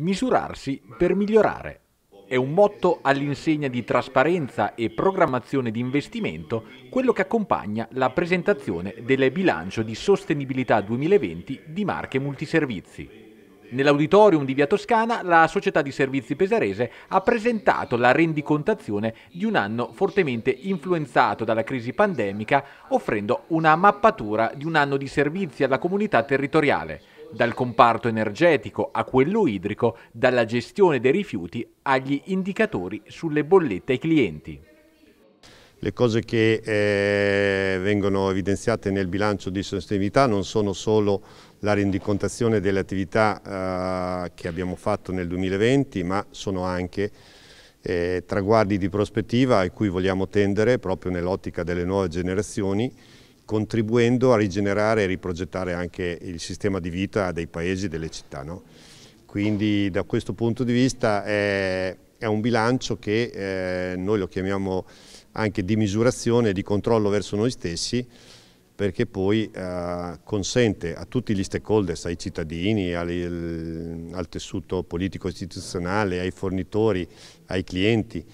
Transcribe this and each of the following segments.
Misurarsi per migliorare. È un motto all'insegna di trasparenza e programmazione di investimento quello che accompagna la presentazione del bilancio di sostenibilità 2020 di Marche Multiservizi. Nell'auditorium di Via Toscana la società di servizi pesarese ha presentato la rendicontazione di un anno fortemente influenzato dalla crisi pandemica, offrendo una mappatura di un anno di servizi alla comunità territoriale dal comparto energetico a quello idrico, dalla gestione dei rifiuti agli indicatori sulle bollette ai clienti. Le cose che eh, vengono evidenziate nel bilancio di sostenibilità non sono solo la rendicontazione delle attività eh, che abbiamo fatto nel 2020, ma sono anche eh, traguardi di prospettiva ai cui vogliamo tendere proprio nell'ottica delle nuove generazioni contribuendo a rigenerare e riprogettare anche il sistema di vita dei paesi e delle città. No? Quindi da questo punto di vista è, è un bilancio che eh, noi lo chiamiamo anche di misurazione e di controllo verso noi stessi perché poi eh, consente a tutti gli stakeholders, ai cittadini, al, al tessuto politico istituzionale, ai fornitori, ai clienti,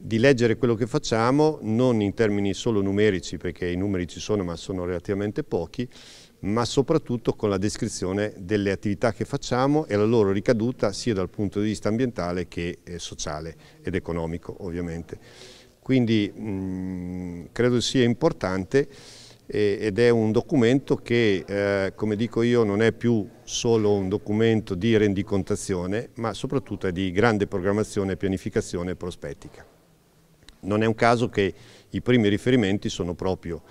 di leggere quello che facciamo non in termini solo numerici, perché i numeri ci sono ma sono relativamente pochi, ma soprattutto con la descrizione delle attività che facciamo e la loro ricaduta sia dal punto di vista ambientale che eh, sociale ed economico ovviamente. Quindi mh, mm, credo sia importante eh, ed è un documento che, eh, come dico io, non è più solo un documento di rendicontazione, ma soprattutto è di grande programmazione, pianificazione e prospettica. Non è un caso che i primi riferimenti sono proprio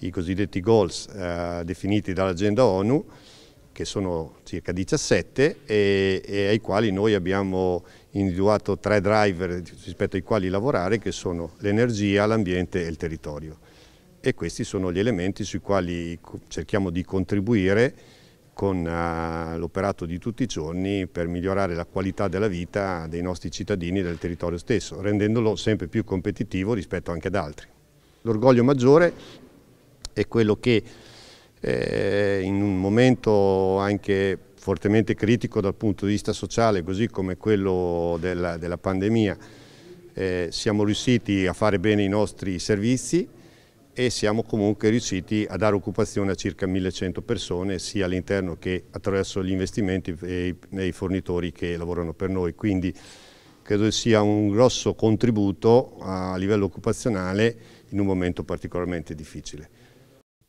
i cosiddetti goals eh, definiti dall'agenda ONU, che sono circa 17 e, e, ai quali noi abbiamo individuato tre driver rispetto ai quali lavorare che sono l'energia, l'ambiente e il territorio. E questi sono gli elementi sui quali cerchiamo di contribuire con eh, l'operato di tutti i giorni per migliorare la qualità della vita dei nostri cittadini e del territorio stesso, rendendolo sempre più competitivo rispetto anche ad altri. L'orgoglio maggiore è quello che eh, in un momento anche fortemente critico dal punto di vista sociale, così come quello della, della pandemia, eh, siamo riusciti a fare bene i nostri servizi, e siamo comunque riusciti a dare occupazione a circa 1100 persone sia all'interno che attraverso gli investimenti e i fornitori che lavorano per noi. Quindi credo sia un grosso contributo a livello occupazionale in un momento particolarmente difficile.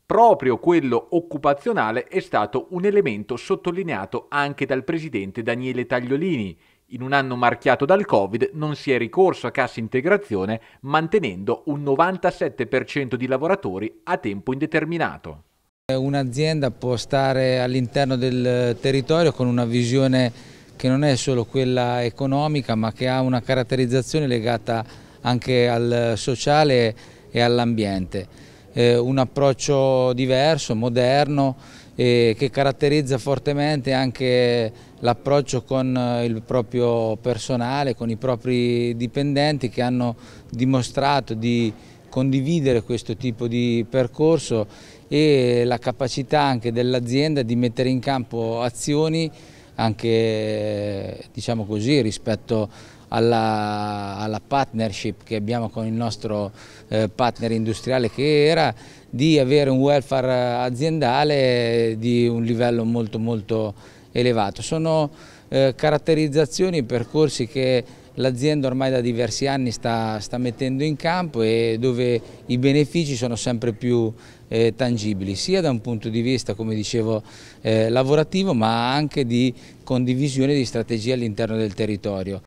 Proprio quello occupazionale è stato un elemento sottolineato anche dal presidente Daniele Tagliolini, in un anno marchiato dal Covid non si è ricorso a cassa integrazione mantenendo un 97% di lavoratori a tempo indeterminato. Un'azienda può stare all'interno del territorio con una visione che non è solo quella economica ma che ha una caratterizzazione legata anche al sociale e all'ambiente. Eh, un approccio diverso, moderno, eh, che caratterizza fortemente anche l'approccio con eh, il proprio personale, con i propri dipendenti che hanno dimostrato di condividere questo tipo di percorso e la capacità anche dell'azienda di mettere in campo azioni anche diciamo così, rispetto alla, alla, partnership che abbiamo con il nostro eh, partner industriale che era di avere un welfare eh, aziendale di un livello molto molto elevato. Sono eh, caratterizzazioni, percorsi che l'azienda ormai da diversi anni sta, sta, mettendo in campo e dove i benefici sono sempre più eh, tangibili, sia da un punto di vista, come dicevo, eh, lavorativo, ma anche di condivisione di strategie all'interno del territorio.